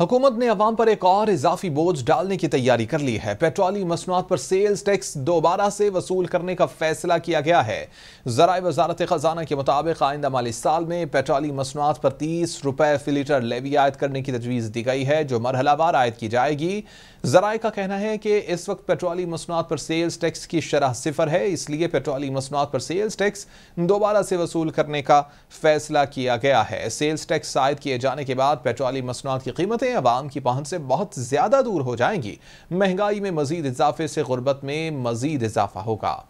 हुकूमत ने अवाम पर एक और इजाफी बोझ डालने की तैयारी कर ली है पेट्रोलियम मसनूआत पर सेल्स टैक्स दोबारा से वसूल करने का फैसला किया गया है जरा वजारत खजाना के मुताबिक आइंदा माली साल में पेट्रोलियम मसनूआत पर तीस रुपए फी लीटर लेवी आयद करने की तजवीज़ दी गई है जो मरहलावार आयद की जाएगी जराए का कहना है कि इस वक्त पेट्रोली मसनूआत पर सेल्स टैक्स की शरह सिफर है इसलिए पेट्रोली मसनूआत पर सेल्स टैक्स दोबारा से वसूल करने का फैसला किया गया है सेल्स टैक्स शायद किए जाने के बाद पेट्रोली मसनूआत की कीमतें आवाम की पहुंच से बहुत ज़्यादा दूर हो जाएंगी महंगाई में मजीद इजाफे से गुर्बत में मजीद इजाफा होगा